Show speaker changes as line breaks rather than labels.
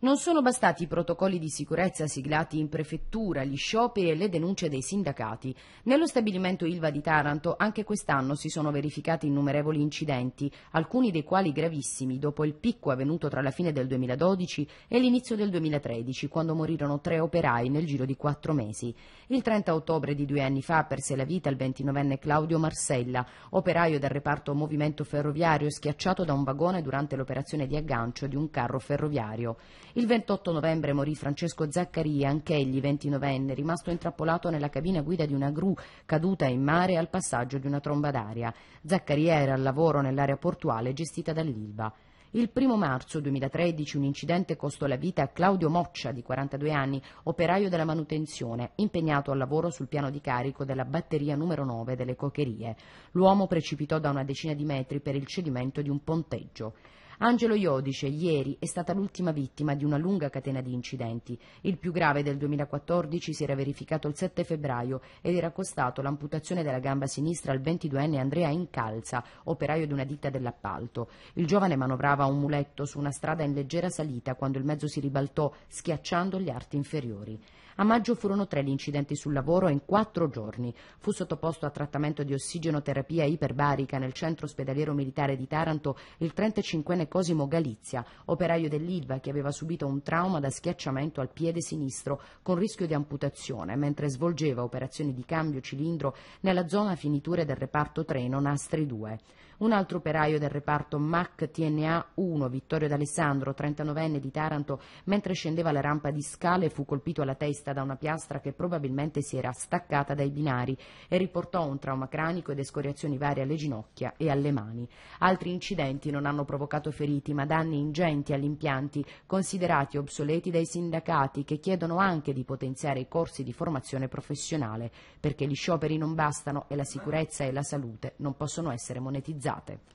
Non sono bastati i protocolli di sicurezza siglati in prefettura, gli scioperi e le denunce dei sindacati. Nello stabilimento Ilva di Taranto anche quest'anno si sono verificati innumerevoli incidenti, alcuni dei quali gravissimi, dopo il picco avvenuto tra la fine del 2012 e l'inizio del 2013, quando morirono tre operai nel giro di quattro mesi. Il 30 ottobre di due anni fa perse la vita il 29enne Claudio Marsella, operaio del reparto movimento ferroviario schiacciato da un vagone durante l'operazione di aggancio di un carro ferroviario. Il 28 novembre morì Francesco Zaccaria, anch'egli 29enne, rimasto intrappolato nella cabina guida di una gru caduta in mare al passaggio di una tromba d'aria. Zaccaria era al lavoro nell'area portuale gestita dall'Ilva. Il 1 marzo 2013 un incidente costò la vita a Claudio Moccia, di 42 anni, operaio della manutenzione, impegnato al lavoro sul piano di carico della batteria numero 9 delle Cocherie. L'uomo precipitò da una decina di metri per il cedimento di un ponteggio. Angelo Iodice ieri è stata l'ultima vittima di una lunga catena di incidenti. Il più grave del 2014 si era verificato il 7 febbraio ed era costato l'amputazione della gamba sinistra al 22enne Andrea Incalza, operaio di una ditta dell'appalto. Il giovane manovrava un muletto su una strada in leggera salita quando il mezzo si ribaltò, schiacciando gli arti inferiori. A maggio furono tre gli incidenti sul lavoro in quattro giorni. Fu sottoposto a trattamento di ossigenoterapia iperbarica nel centro ospedaliero militare di Taranto il 35enne Cosimo Galizia, operaio dell'Ilva che aveva subito un trauma da schiacciamento al piede sinistro con rischio di amputazione mentre svolgeva operazioni di cambio cilindro nella zona finiture del reparto treno Nastri 2. Un altro operaio del reparto MAC TNA 1, Vittorio D'Alessandro, 39enne di Taranto, mentre scendeva la rampa di scale fu colpito alla testa da una piastra che probabilmente si era staccata dai binari e riportò un trauma cranico ed escoriazioni varie alle ginocchia e alle mani. Altri incidenti non hanno provocato feriti, ma danni ingenti agli impianti, considerati obsoleti dai sindacati che chiedono anche di potenziare i corsi di formazione professionale, perché gli scioperi non bastano e la sicurezza e la salute non possono essere monetizzati realizzate.